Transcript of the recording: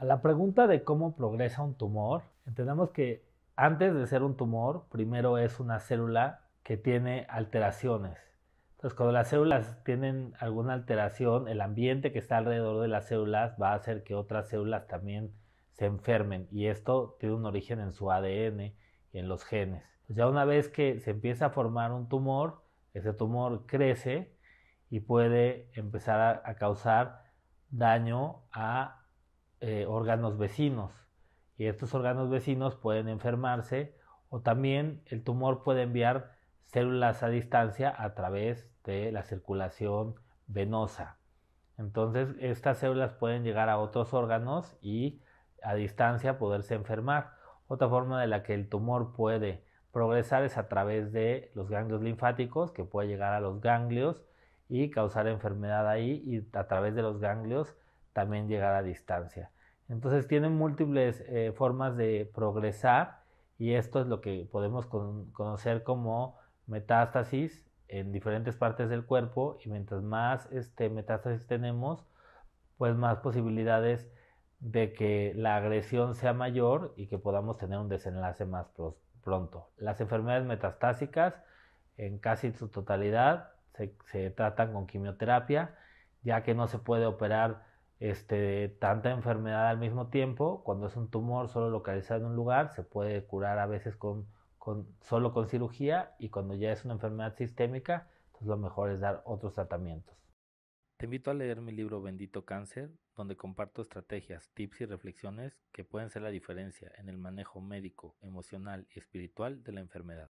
A la pregunta de cómo progresa un tumor, entendemos que antes de ser un tumor, primero es una célula que tiene alteraciones. Entonces, cuando las células tienen alguna alteración, el ambiente que está alrededor de las células va a hacer que otras células también se enfermen. Y esto tiene un origen en su ADN y en los genes. Pues ya una vez que se empieza a formar un tumor, ese tumor crece y puede empezar a causar daño a eh, órganos vecinos y estos órganos vecinos pueden enfermarse o también el tumor puede enviar células a distancia a través de la circulación venosa. Entonces estas células pueden llegar a otros órganos y a distancia poderse enfermar. Otra forma de la que el tumor puede progresar es a través de los ganglios linfáticos, que puede llegar a los ganglios y causar enfermedad ahí, y a través de los ganglios también llegar a distancia. Entonces tienen múltiples eh, formas de progresar y esto es lo que podemos conocer como metástasis en diferentes partes del cuerpo y mientras más este, metástasis tenemos, pues más posibilidades de que la agresión sea mayor y que podamos tener un desenlace más pronto. Las enfermedades metastásicas en casi su totalidad se tratan con quimioterapia, ya que no se puede operar este, tanta enfermedad al mismo tiempo. Cuando es un tumor solo localizado en un lugar, se puede curar a veces solo con cirugía y cuando ya es una enfermedad sistémica, entonces pues lo mejor es dar otros tratamientos. Te invito a leer mi libro Bendito Cáncer, donde comparto estrategias, tips y reflexiones que pueden ser la diferencia en el manejo médico, emocional y espiritual de la enfermedad.